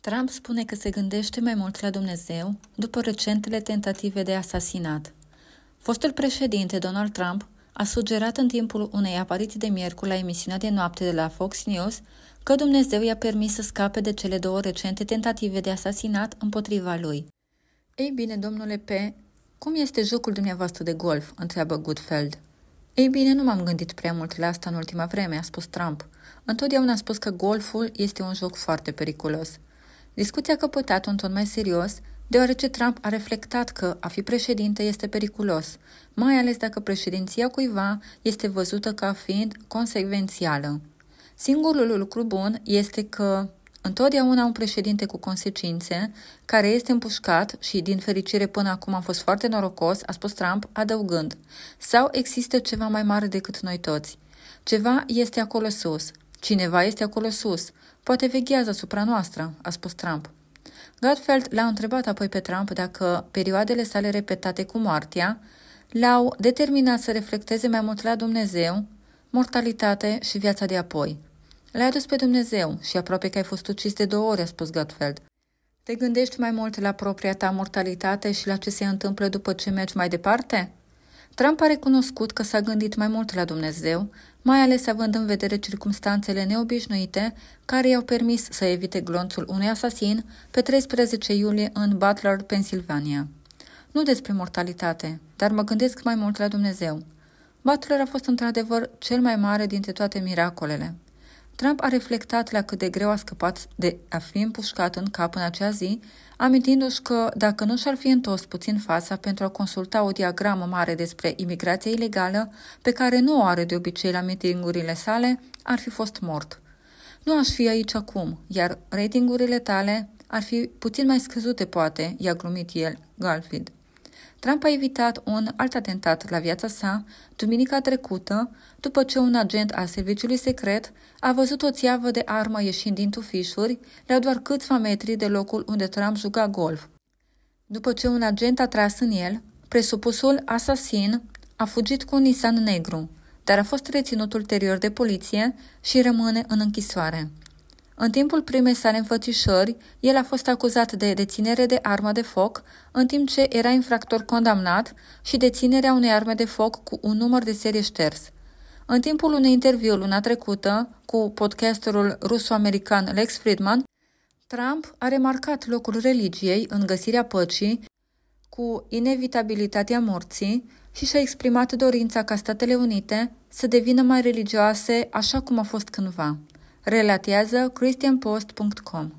Trump spune că se gândește mai mult la Dumnezeu după recentele tentative de asasinat. Fostul președinte Donald Trump a sugerat în timpul unei apariții de miercuri la emisiunea de noapte de la Fox News că Dumnezeu i-a permis să scape de cele două recente tentative de asasinat împotriva lui. Ei bine, domnule P., cum este jocul dumneavoastră de golf? întreabă Goodfeld. Ei bine, nu m-am gândit prea mult la asta în ultima vreme, a spus Trump. Întotdeauna a spus că golful este un joc foarte periculos. Discuția a căpătat un ton mai serios, deoarece Trump a reflectat că a fi președinte este periculos, mai ales dacă președinția cuiva este văzută ca fiind consecvențială. Singurul lucru bun este că Întotdeauna un președinte cu consecințe, care este împușcat și, din fericire, până acum a fost foarte norocos, a spus Trump, adăugând, sau există ceva mai mare decât noi toți. Ceva este acolo sus, Cineva este acolo sus. Poate veghează asupra noastră, a spus Trump. Gutfeld l-a întrebat apoi pe Trump dacă perioadele sale repetate cu moartea l-au determinat să reflecteze mai mult la Dumnezeu, mortalitate și viața de apoi. L-ai adus pe Dumnezeu și aproape că ai fost ucis de două ori, a spus Gutfeld. Te gândești mai mult la propria ta mortalitate și la ce se întâmplă după ce mergi mai departe? Trump a recunoscut că s-a gândit mai mult la Dumnezeu, mai ales având în vedere circumstanțele neobișnuite care i-au permis să evite glonțul unui asasin pe 13 iulie în Butler, Pennsylvania. Nu despre mortalitate, dar mă gândesc mai mult la Dumnezeu. Butler a fost într-adevăr cel mai mare dintre toate miracolele. Trump a reflectat la cât de greu a scăpat de a fi împușcat în cap în acea zi, amintindu-și că dacă nu și-ar fi întors puțin fața pentru a consulta o diagramă mare despre imigrația ilegală, pe care nu o are de obicei la mitingurile sale, ar fi fost mort. Nu aș fi aici acum, iar ratingurile tale ar fi puțin mai scăzute, poate, i-a glumit el, Galfield. Trump a evitat un alt atentat la viața sa duminica trecută, după ce un agent al serviciului secret a văzut o țiavă de armă ieșind din tufișuri la doar câțiva metri de locul unde Trump juca golf. După ce un agent a tras în el, presupusul asasin a fugit cu un Nissan negru, dar a fost reținut ulterior de poliție și rămâne în închisoare. În timpul primei sale înfățișări, el a fost acuzat de deținere de armă de foc, în timp ce era infractor condamnat și deținerea unei arme de foc cu un număr de serie șters. În timpul unui interviu luna trecută cu podcasterul ruso-american Lex Friedman, Trump a remarcat locul religiei în găsirea păcii cu inevitabilitatea morții și și-a exprimat dorința ca Statele Unite să devină mai religioase așa cum a fost cândva relatează christianpost.com.